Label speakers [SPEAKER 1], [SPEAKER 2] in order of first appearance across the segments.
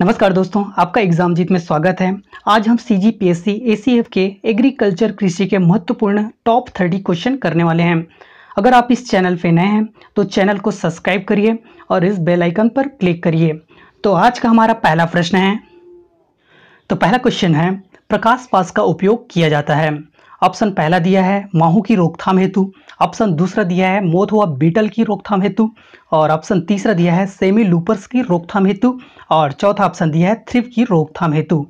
[SPEAKER 1] नमस्कार दोस्तों आपका एग्जाम जीत में स्वागत है आज हम C G P S C A C F के एग्रीकल्चर कृषि के महत्वपूर्ण टॉप थर्टी क्वेश्चन करने वाले हैं अगर आप इस चैनल पे नए हैं तो चैनल को सब्सक्राइब करिए और इस बेल आइकन पर क्लिक करिए तो आज का हमारा पहला प्रश्न है तो पहला क्वेश्चन है प्रकाश पास का उपयोग किया जाता है ऑप्शन पहला दिया है माहू की रोकथाम हेतु ऑप्शन दूसरा दिया है मोथ हुआ बीटल की रोकथाम हेतु और ऑप्शन तीसरा दिया है सेमी लूपर्स की रोकथाम हेतु और चौथा ऑप्शन दिया है थ्रिप की रोकथाम हेतु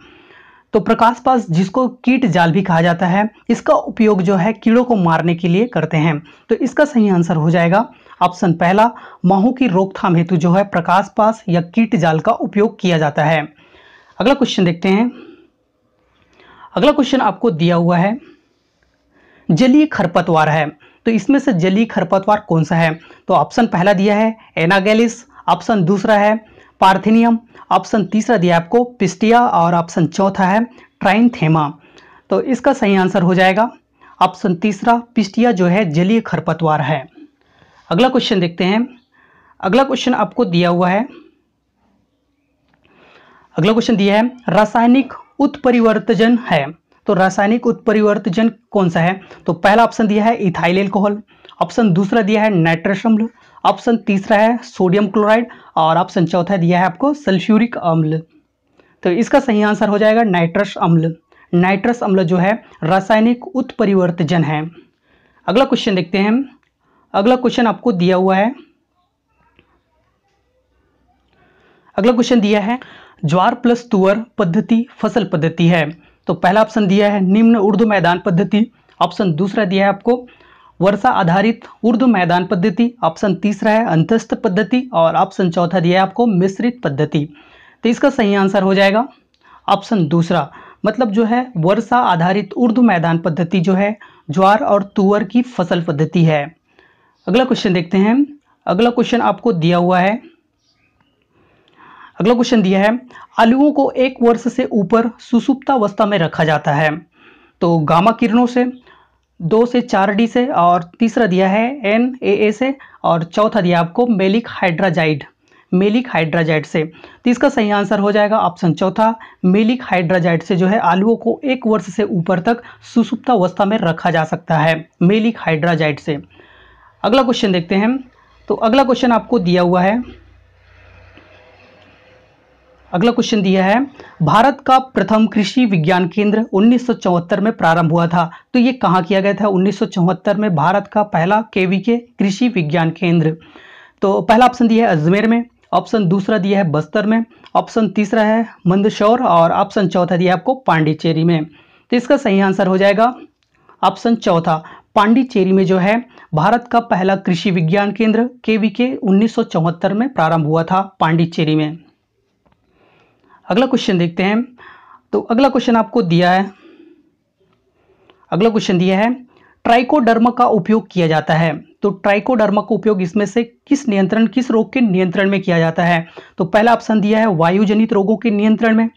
[SPEAKER 1] तो प्रकाश पास जिसको कीट जाल भी कहा जाता है इसका उपयोग जो है कीड़ों को मारने के लिए करते हैं तो इसका सही आंसर हो जाएगा ऑप्शन पहला माहू की रोकथाम हेतु जो है प्रकाश पास या कीट जाल का उपयोग किया जाता है अगला क्वेश्चन देखते हैं अगला क्वेश्चन आपको दिया हुआ है जलीय खरपतवार है तो इसमें से जलीय खरपतवार कौन सा है तो ऑप्शन पहला दिया है एनागेलिस ऑप्शन दूसरा है पार्थिनियम ऑप्शन तीसरा दिया आपको पिस्टिया और ऑप्शन चौथा है ट्राइनथेमा तो इसका सही आंसर हो जाएगा ऑप्शन तीसरा पिस्टिया जो है जलीय खरपतवार है अगला क्वेश्चन देखते हैं अगला क्वेश्चन आपको दिया हुआ है अगला क्वेश्चन दिया है रासायनिक उत्परिवर्तजन है तो रासायनिक उत्परिवर्तजन कौन सा है तो पहला ऑप्शन दिया है इथाइल एल्कोहल ऑप्शन दूसरा दिया है नाइट्रस अम्ल ऑप्शन तीसरा है सोडियम क्लोराइड और ऑप्शन चौथा दिया है आपको सल्फ्यूरिक अम्ल तो इसका सही आंसर हो जाएगा नाइट्रस अम्ल नाइट्रस अम्ल जो है रासायनिक उत्परिवर्तजन है अगला क्वेश्चन देखते हैं अगला क्वेश्चन आपको दिया हुआ है अगला क्वेश्चन दिया है ज्वार प्लस तुअर पद्धति फसल पद्धति है तो पहला ऑप्शन दिया है निम्न उर्दू मैदान पद्धति ऑप्शन दूसरा दिया है आपको वर्षा आधारित उर्दू मैदान पद्धति ऑप्शन तीसरा है अंतस्थ पद्धति और ऑप्शन चौथा दिया है आपको मिश्रित पद्धति तो इसका सही आंसर हो जाएगा ऑप्शन दूसरा मतलब जो है वर्षा आधारित उर्दू मैदान पद्धति जो है ज्वार और तुअर की फसल पद्धति है अगला क्वेश्चन देखते हैं अगला क्वेश्चन आपको दिया हुआ है अगला क्वेश्चन दिया है आलुओं को एक वर्ष से ऊपर सुसुप्तावस्था में रखा जाता है तो गामा किरणों से दो से चार डी से और तीसरा दिया है एन ए ए से और चौथा दिया आपको मेलिक हाइड्राजाइड मेलिक हाइड्राजाइड से तो इसका सही आंसर हो जाएगा ऑप्शन चौथा मेलिक हाइड्राजाइड से जो है आलुओं को एक वर्ष से ऊपर तक सुसुप्तावस्था में रखा जा सकता है मेलिक हाइड्राजाइड से अगला क्वेश्चन देखते हैं तो अगला क्वेश्चन आपको दिया हुआ है अगला क्वेश्चन दिया है भारत का प्रथम कृषि विज्ञान केंद्र 1974 में प्रारंभ हुआ था तो ये कहाँ किया गया था 1974 में भारत का पहला केवी के कृषि विज्ञान केंद्र तो पहला ऑप्शन दिया है अजमेर में ऑप्शन दूसरा दिया है बस्तर में ऑप्शन तीसरा है मंदशौर और ऑप्शन चौथा दिया है आपको पांडिचेरी में तो इसका सही आंसर हो जाएगा ऑप्शन चौथा पांडिचेरी में जो है भारत का पहला कृषि विज्ञान केंद्र केवी के 1974 में प्रारंभ हुआ था पांडिचेरी में अगला क्वेश्चन देखते हैं तो अगला क्वेश्चन आपको दिया है अगला क्वेश्चन दिया है ट्राइकोडर्मा का उपयोग किया जाता है तो ट्राइकोडर्मा का उपयोग इसमें से किस नियंत्रण किस रोग के नियंत्रण में किया जाता है तो पहला ऑप्शन दिया है वायुजनित रोगों के नियंत्रण में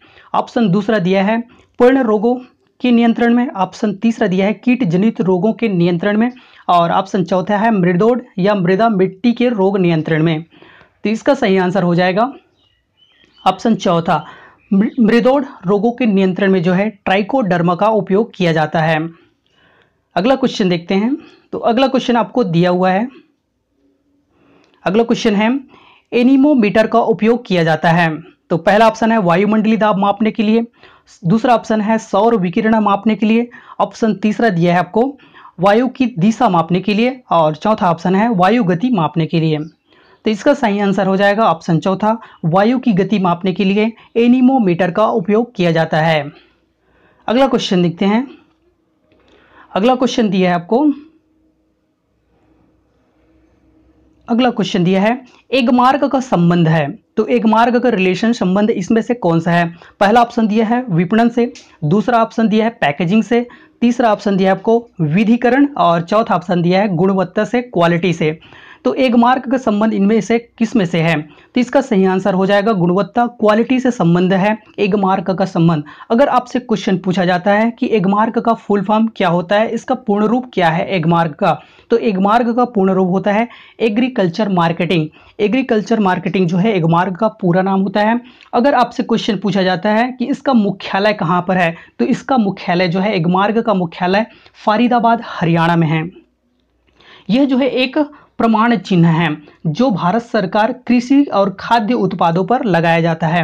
[SPEAKER 1] ऑप्शन दूसरा दिया है पूर्ण रोगों के नियंत्रण में ऑप्शन तीसरा दिया है कीट जनित रोगों के नियंत्रण में और ऑप्शन चौथा है मृदोड या मृदा मिट्टी के रोग नियंत्रण में तो इसका सही आंसर हो जाएगा ऑप्शन चौथा मृदोड़ रोगों के नियंत्रण में जो है ट्राइकोडर्मा का उपयोग किया जाता है अगला क्वेश्चन देखते हैं तो अगला क्वेश्चन आपको दिया हुआ है अगला क्वेश्चन है एनीमोमीटर का उपयोग किया जाता है तो पहला ऑप्शन है वायुमंडली दाब मापने के लिए दूसरा ऑप्शन है सौर विकिरण मापने के लिए ऑप्शन तीसरा दिया है आपको वायु की दिशा मापने के लिए और चौथा ऑप्शन है वायु गति मापने के लिए तो इसका सही आंसर हो जाएगा ऑप्शन चौथा वायु की गति मापने के लिए एनिमोमीटर का उपयोग किया जाता है अगला क्वेश्चन देखते हैं अगला क्वेश्चन दिया है आपको अगला क्वेश्चन दिया है एक मार्ग का संबंध है तो एक मार्ग का रिलेशन संबंध इसमें से कौन सा है पहला ऑप्शन दिया है विपणन से दूसरा ऑप्शन दिया है पैकेजिंग से तीसरा ऑप्शन दिया है आपको विधिकरण और चौथा ऑप्शन दिया है गुणवत्ता से क्वालिटी से तो एक मार्क का संबंध इनमें से किस में से है तो इसका सही आंसर हो जाएगा गुणवत्ता क्वालिटी से संबंध है मार्क का संबंध अगर आपसे क्वेश्चन पूछा जाता है कि मार्क का फुल फॉर्म क्या होता है इसका पूर्ण रूप क्या है मार्क का तो मार्ग का पूर्ण रूप होता है एग्रीकल्चर मार्केटिंग एग्रीकल्चर मार्केटिंग जो है एक मार्ग का पूरा नाम होता है अगर आपसे क्वेश्चन पूछा जाता है कि इसका मुख्यालय कहाँ पर है तो इसका मुख्यालय जो है एक मार्ग का मुख्यालय फरीदाबाद हरियाणा में है यह जो है एक प्रमाण चिन्ह है जो भारत सरकार कृषि और खाद्य उत्पादों पर लगाया जाता है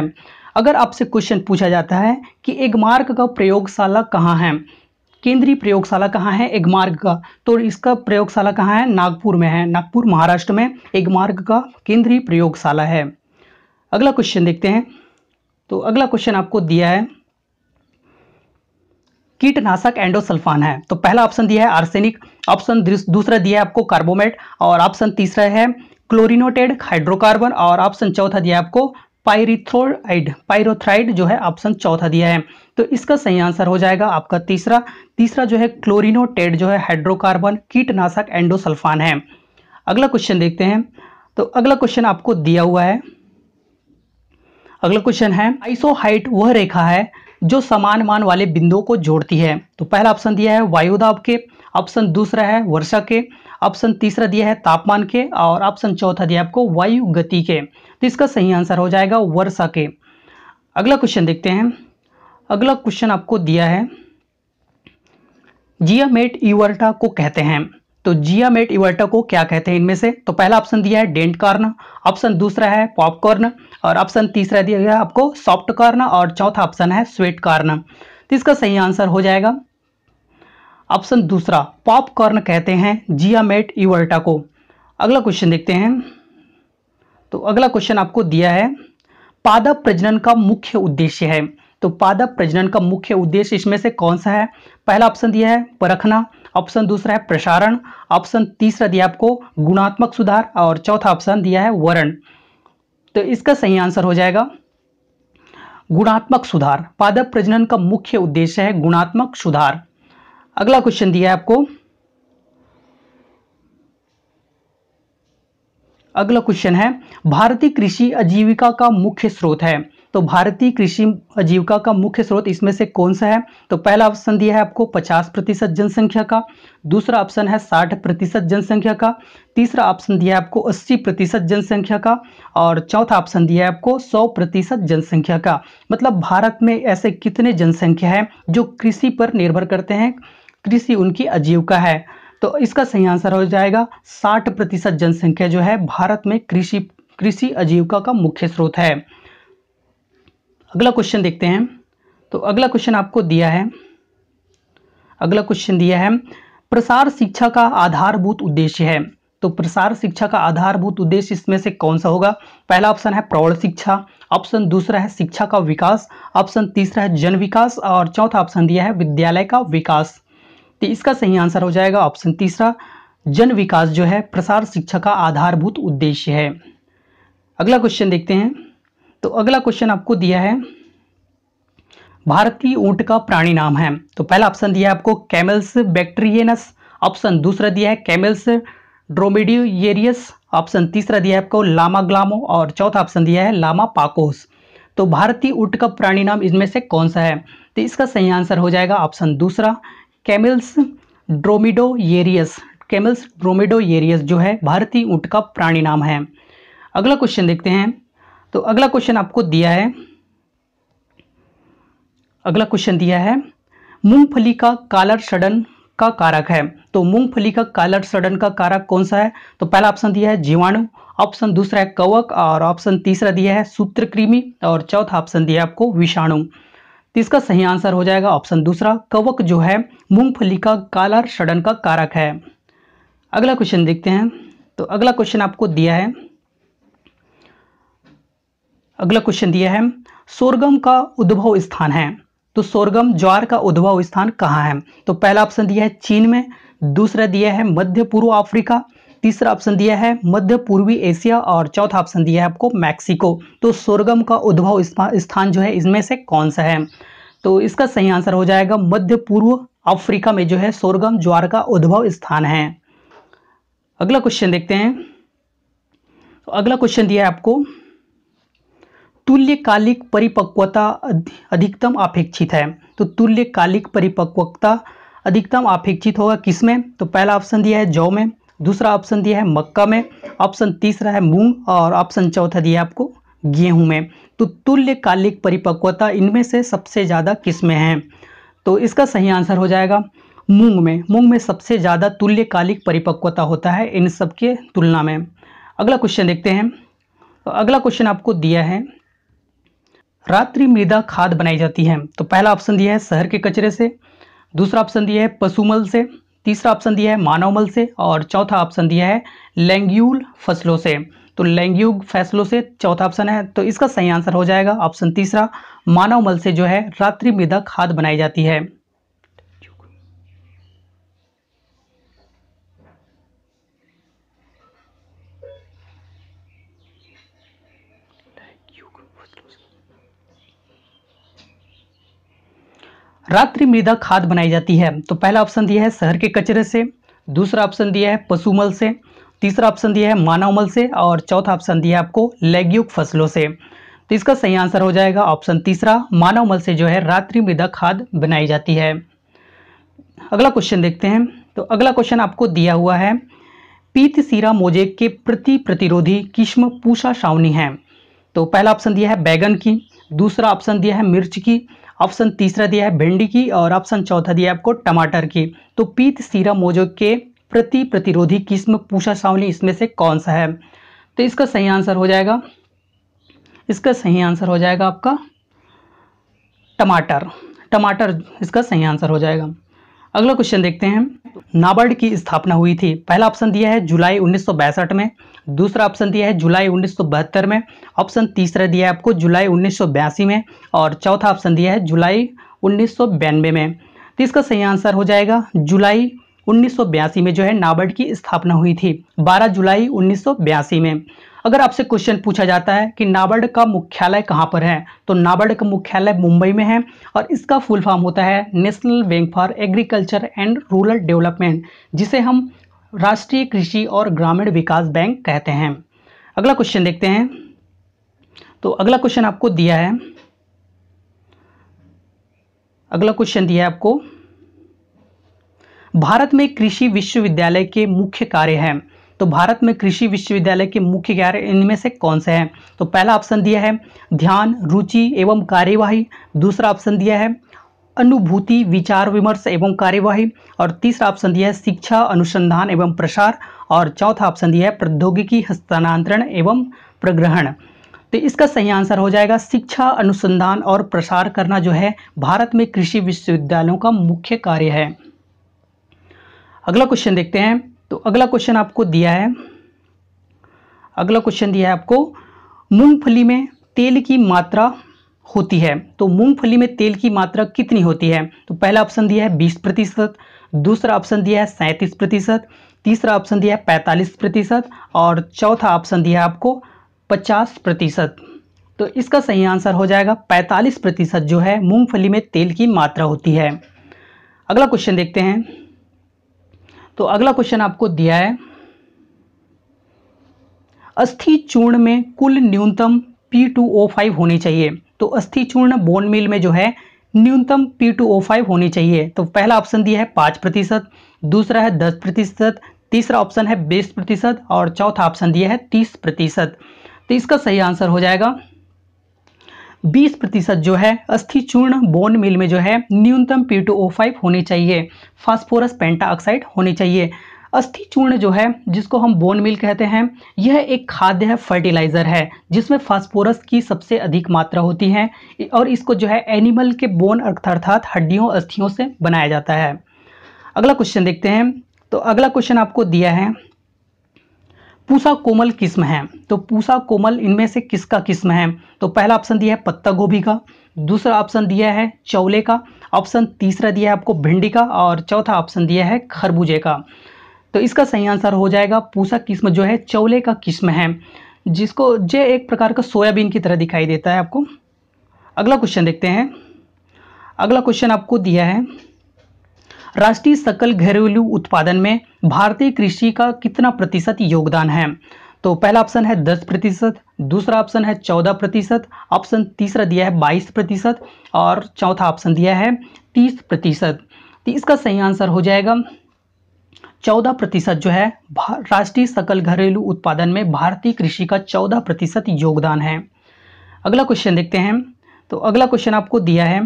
[SPEAKER 1] अगर आपसे क्वेश्चन पूछा जाता है कि एगमार्क का प्रयोगशाला कहाँ है केंद्रीय प्रयोगशाला कहाँ है एगमार्ग का तो इसका प्रयोगशाला कहाँ है नागपुर में है नागपुर महाराष्ट्र में एगमार्ग का केंद्रीय प्रयोगशाला है अगला क्वेश्चन देखते हैं तो अगला क्वेश्चन आपको दिया है कीटनाशक एंडोसल्फान है तो पहला ऑप्शन दिया है आर्सेनिक ऑप्शन दूसरा दिया है आपको कार्बोमेट और ऑप्शन तीसरा है क्लोरिनोटेड हाइड्रोकार्बन और ऑप्शन चौथा दिया है आपको पायरिथ्रोइड पायरोथ्राइड जो है ऑप्शन चौथा दिया है तो इसका सही आंसर हो जाएगा आपका तीसरा तीसरा जो है क्लोरिनोटेड जो है हाइड्रोकार्बन कीटनाशक एंडोसल्फान है अगला क्वेश्चन देखते हैं तो अगला क्वेश्चन आपको दिया हुआ है अगला क्वेश्चन है आइसोहाइट वह रेखा है जो समान मान वाले बिंदुओं को जोड़ती है तो पहला ऑप्शन दिया है वायुदाब के ऑप्शन दूसरा है वर्षा के ऑप्शन तीसरा दिया है तापमान के और ऑप्शन चौथा दिया है आपको वायु गति के तो इसका सही आंसर हो जाएगा वर्षा के अगला क्वेश्चन देखते हैं अगला क्वेश्चन आपको दिया है जियामेट इवर्टा को कहते हैं तो जियामेट इवर्टा को क्या कहते हैं इनमें से तो पहला ऑप्शन दिया है डेंट कॉर्न ऑप्शन दूसरा है पॉपकॉर्न और ऑप्शन तीसरा दिया गया आपको सॉफ्ट कॉर्न और चौथा ऑप्शन है स्वेट कॉर्न तो इसका सही आंसर हो जाएगा ऑप्शन दूसरा पॉपकॉर्न कहते हैं जियामेट इवर्टा को अगला क्वेश्चन देखते हैं तो अगला क्वेश्चन आपको दिया है पादप प्रजनन का मुख्य उद्देश्य है तो पादप प्रजनन का मुख्य उद्देश्य इसमें से कौन सा है पहला ऑप्शन दिया है परखना ऑप्शन दूसरा है प्रसारण ऑप्शन तीसरा दिया आपको गुणात्मक सुधार और चौथा ऑप्शन दिया है वर्ण तो इसका सही आंसर हो जाएगा गुणात्मक सुधार पादप प्रजनन का मुख्य उद्देश्य है गुणात्मक सुधार अगला क्वेश्चन दिया है आपको अगला क्वेश्चन है भारतीय कृषि आजीविका का मुख्य स्रोत है तो भारतीय कृषि आजीविका का मुख्य स्रोत इसमें से कौन सा है तो पहला ऑप्शन दिया है आपको 50 प्रतिशत जनसंख्या का दूसरा ऑप्शन है 60 प्रतिशत जनसंख्या का तीसरा ऑप्शन दिया है आपको 80 प्रतिशत जनसंख्या का और चौथा ऑप्शन दिया है आपको 100 प्रतिशत जनसंख्या का मतलब भारत में ऐसे कितने जनसंख्या है जो कृषि पर निर्भर करते हैं कृषि उनकी आजीविका है तो इसका सही आंसर हो जाएगा साठ प्रतिशत जनसंख्या जो है भारत में कृषि कृषि आजीविका का मुख्य स्रोत है अगला क्वेश्चन देखते हैं तो अगला क्वेश्चन आपको दिया है अगला क्वेश्चन दिया है प्रसार शिक्षा का आधारभूत उद्देश्य है तो प्रसार शिक्षा का आधारभूत उद्देश्य इसमें से कौन सा होगा पहला ऑप्शन है प्रौढ़ शिक्षा ऑप्शन दूसरा है शिक्षा का विकास ऑप्शन तीसरा है जन विकास और चौथा ऑप्शन दिया है विद्यालय का विकास तो इसका सही आंसर हो जाएगा ऑप्शन तीसरा जन विकास जो है प्रसार शिक्षा का आधारभूत उद्देश्य है अगला क्वेश्चन देखते हैं तो अगला क्वेश्चन आपको दिया है भारत की ऊंट का प्राणी नाम है तो पहला ऑप्शन दिया है आपको कैमल्स बैक्टीरियनस ऑप्शन दूसरा दिया है कैमल्स ड्रोमेडियरियस ऑप्शन तीसरा दिया है आपको लामा ग्लामो और चौथा ऑप्शन दिया है लामा पाकोस तो भारतीय ऊंट का प्राणी नाम इसमें से कौन सा है तो इसका सही आंसर हो जाएगा ऑप्शन दूसरा कैमल्स ड्रोमिडोयेरियस कैमल्स येरियस जो है भारतीय ऊँट का प्राणी नाम है अगला क्वेश्चन देखते हैं तो अगला क्वेश्चन आपको दिया है अगला क्वेश्चन दिया है मूंगफली का कालर सड़न का कारक है तो मूंगफली का कालर सड़न का कारक कौन सा है तो पहला ऑप्शन दिया है जीवाणु ऑप्शन दूसरा है कवक और ऑप्शन तीसरा दिया है सूत्रकृमि और चौथा ऑप्शन दिया है आपको विषाणु तो इसका सही आंसर हो जाएगा ऑप्शन दूसरा कवक जो है मूंगफली का कालर सड़न का कारक है अगला क्वेश्चन देखते हैं तो अगला क्वेश्चन आपको दिया है अगला क्वेश्चन दिया है सोरगम का उद्भव स्थान है तो सोरगम ज्वार का उद्भव स्थान कहाँ है तो पहला ऑप्शन दिया है चीन में दूसरा दिया है मध्य पूर्व अफ्रीका तीसरा ऑप्शन दिया है मध्य पूर्वी एशिया और चौथा ऑप्शन दिया है आपको मैक्सिको तो सोरगम का उद्भव स्थान जो है इसमें से कौन सा है तो इसका सही आंसर हो जाएगा मध्य पूर्व अफ्रीका में जो है सोरगम ज्वार का उद्भव स्थान है अगला क्वेश्चन देखते हैं तो अगला क्वेश्चन दिया है आपको तुल्यकालिक परिपक्वता अधिकतम अपेक्षित है तो तुल्यकालिक परिपक्वता अधिकतम अपेक्षित होगा किसमें तो पहला ऑप्शन दिया है जौ में दूसरा ऑप्शन दिया है मक्का में ऑप्शन तीसरा है मूंग और ऑप्शन चौथा दिया है आपको गेहूं में तो तुल्यकालिक परिपक्वता इनमें से सबसे ज़्यादा किस में है तो इसका सही आंसर हो जाएगा मूंग में मूंग में सबसे ज़्यादा तुल्यकालिक परिपक्वता होता है इन सब के तुलना में अगला क्वेश्चन देखते हैं तो अगला क्वेश्चन आपको दिया है रात्रि मृदा खाद बनाई जाती है तो पहला ऑप्शन दिया है शहर के कचरे से दूसरा ऑप्शन दिया है पशुमल से तीसरा ऑप्शन दिया है मानव मल से और चौथा ऑप्शन दिया है लैंग्यूल फसलों से तो लैंग्यूल फैसलों से चौथा ऑप्शन है तो इसका सही आंसर हो जाएगा ऑप्शन तीसरा मानव मल से जो है रात्रि मृदा खाद बनाई जाती है रात्रि मृदा खाद बनाई जाती है तो पहला ऑप्शन दिया है शहर के कचरे से दूसरा ऑप्शन दिया है पशुमल से तीसरा ऑप्शन दिया है मानव मल से और चौथा ऑप्शन दिया है आपको लैग्युक फसलों से तो इसका सही आंसर हो जाएगा ऑप्शन तीसरा मानव मल से जो है रात्रि मृदा खाद बनाई जाती है अगला क्वेश्चन देखते हैं तो अगला क्वेश्चन आपको दिया हुआ है पीत सीरा मोजेक के प्रति प्रतिरोधी किस्म पूषा सावनी है तो पहला ऑप्शन दिया है बैगन की दूसरा ऑप्शन दिया है मिर्च की ऑप्शन तीसरा दिया है भिंडी की और ऑप्शन चौथा दिया है आपको टमाटर की तो पीत सीरा मोजो के प्रति प्रतिरोधी किस्म पूछा सावनी इसमें से कौन सा है तो इसका सही आंसर हो जाएगा इसका सही आंसर हो जाएगा आपका टमाटर टमाटर इसका सही आंसर हो जाएगा अगला क्वेश्चन देखते हैं नाबार्ड की स्थापना हुई थी पहला ऑप्शन दिया है जुलाई उन्नीस में दूसरा ऑप्शन दिया है जुलाई उन्नीस में ऑप्शन तीसरा दिया है आपको जुलाई उन्नीस में और चौथा ऑप्शन दिया है जुलाई उन्नीस में तो इसका सही आंसर हो जाएगा जुलाई उन्नीस में जो है नाबार्ड की स्थापना हुई थी 12 जुलाई उन्नीस में अगर आपसे क्वेश्चन पूछा जाता है कि नाबार्ड का मुख्यालय कहाँ पर है तो नाबार्ड का मुख्यालय मुंबई में है और इसका फुल फॉर्म होता है national bank for agriculture and rural development जिसे हम राष्ट्रीय कृषि और ग्रामीण विकास बैंक कहते हैं अगला क्वेश्चन देखते हैं तो अगला क्वेश्चन आपको दिया है अगला क्वेश्चन दिया है आपको भारत में कृषि विश्वविद्यालय के मुख्य कार्य हैं तो भारत में कृषि विश्वविद्यालय के मुख्य कार्य इनमें से कौन से हैं तो पहला ऑप्शन दिया है ध्यान रुचि एवं कार्यवाही दूसरा ऑप्शन दिया है अनुभूति विचार विमर्श एवं कार्यवाही और तीसरा ऑप्शन दिया है शिक्षा अनुसंधान एवं प्रसार और चौथा ऑप्शन दिया है प्रौद्योगिकी हस्तांतरण एवं प्रग्रहण तो इसका सही आंसर हो जाएगा शिक्षा अनुसंधान और प्रसार करना जो है भारत में कृषि विश्वविद्यालयों का मुख्य कार्य है अगला क्वेश्चन देखते हैं तो अगला क्वेश्चन आपको दिया है अगला क्वेश्चन दिया है आपको मूंगफली में तेल की मात्रा होती है तो मूंगफली में तेल की मात्रा कितनी होती है तो पहला ऑप्शन दिया है बीस प्रतिशत दूसरा ऑप्शन दिया है सैंतीस प्रतिशत तीसरा ऑप्शन दिया है पैंतालीस प्रतिशत और चौथा ऑप्शन दिया है आपको पचास प्रतिशत तो इसका सही आंसर हो जाएगा पैंतालीस प्रतिशत जो है मूंगफली में तेल की मात्रा होती है अगला क्वेश्चन देखते हैं तो अगला क्वेश्चन आपको दिया है अस्थि चूर्ण में कुल न्यूनतम फाइव होनी चाहिए तो अस्थि चूर्ण बोन मिल में जो है न्यूनतम पी टू ओ फाइव होनी चाहिए तो पहला ऑप्शन दिया है पाँच प्रतिशत दूसरा है दस प्रतिशत तीसरा ऑप्शन है बीस प्रतिशत और चौथा ऑप्शन दिया है तीस प्रतिशत तो इसका सही आंसर हो जाएगा बीस प्रतिशत जो है अस्थि चूर्ण बोन मिल में जो है न्यूनतम पी टू ओ फाइव होनी चाहिए फास्फोरस पेंटा ऑक्साइड होनी चाहिए अस्थि चूर्ण जो है जिसको हम बोन मिल कहते हैं यह एक खाद्य है फर्टिलाइज़र है जिसमें फास्फोरस की सबसे अधिक मात्रा होती है और इसको जो है एनिमल के बोन अर्थात हड्डियों अस्थियों से बनाया जाता है अगला क्वेश्चन देखते हैं तो अगला क्वेश्चन आपको दिया है पूसा कोमल किस्म है तो पूसा कोमल इनमें से किसका किस्म है तो पहला ऑप्शन दिया है पत्ता गोभी का दूसरा ऑप्शन दिया है चौले का ऑप्शन तीसरा दिया है आपको भिंडी का और चौथा ऑप्शन दिया है खरबूजे का तो इसका सही आंसर हो जाएगा पूसा किस्म जो है चौले का किस्म है जिसको जे एक प्रकार का सोयाबीन की तरह दिखाई देता है आपको अगला क्वेश्चन देखते हैं अगला क्वेश्चन आपको दिया है राष्ट्रीय सकल घरेलू उत्पादन में भारतीय कृषि का कितना प्रतिशत योगदान है तो पहला ऑप्शन है दस प्रतिशत दूसरा ऑप्शन है चौदह प्रतिशत ऑप्शन तीसरा दिया है बाईस प्रतिशत और चौथा ऑप्शन दिया है तीस प्रतिशत तो इसका सही आंसर हो जाएगा चौदह प्रतिशत जो है राष्ट्रीय सकल घरेलू उत्पादन में भारतीय कृषि का चौदह प्रतिशत योगदान है अगला क्वेश्चन देखते हैं तो अगला क्वेश्चन आपको दिया है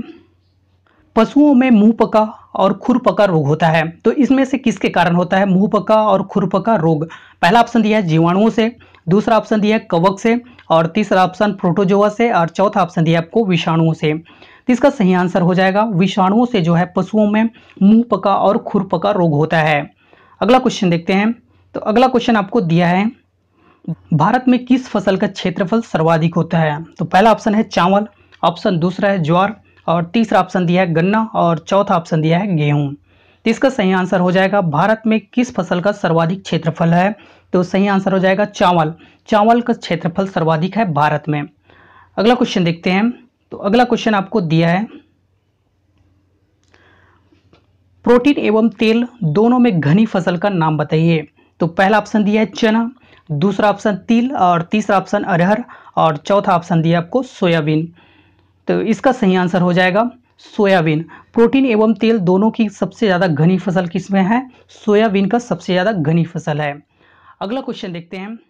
[SPEAKER 1] पशुओं में मुंह पका और खुरपका रोग होता है तो इसमें से किसके कारण होता है मुंह पका और खुरपका रोग पहला ऑप्शन दिया है जीवाणुओं से दूसरा ऑप्शन दिया है कवक से और तीसरा ऑप्शन प्रोटोजोआ से और चौथा ऑप्शन दिया आपको विषाणुओं से तो इसका सही आंसर हो जाएगा विषाणुओं से जो है पशुओं में मुंह पका और खुरपका रोग होता है अगला क्वेश्चन देखते हैं तो अगला क्वेश्चन आपको दिया है भारत में किस फसल का क्षेत्रफल सर्वाधिक होता है तो पहला ऑप्शन है चावल ऑप्शन दूसरा है ज्वार और तीसरा ऑप्शन दिया है गन्ना और चौथा ऑप्शन दिया है गेहूँ तो इसका सही आंसर हो जाएगा भारत में किस फसल का सर्वाधिक क्षेत्रफल है तो सही आंसर हो जाएगा चावल चावल का क्षेत्रफल सर्वाधिक है भारत में अगला क्वेश्चन देखते हैं तो अगला क्वेश्चन आपको दिया है प्रोटीन एवं तेल दोनों में घनी फसल का नाम बताइए तो पहला ऑप्शन दिया है चना दूसरा ऑप्शन तिल और तीसरा ऑप्शन अरहर और चौथा ऑप्शन दिया आपको सोयाबीन तो इसका सही आंसर हो जाएगा सोयाबीन प्रोटीन एवं तेल दोनों की सबसे ज़्यादा घनी फसल किसमें है सोयाबीन का सबसे ज़्यादा घनी फसल है अगला क्वेश्चन देखते हैं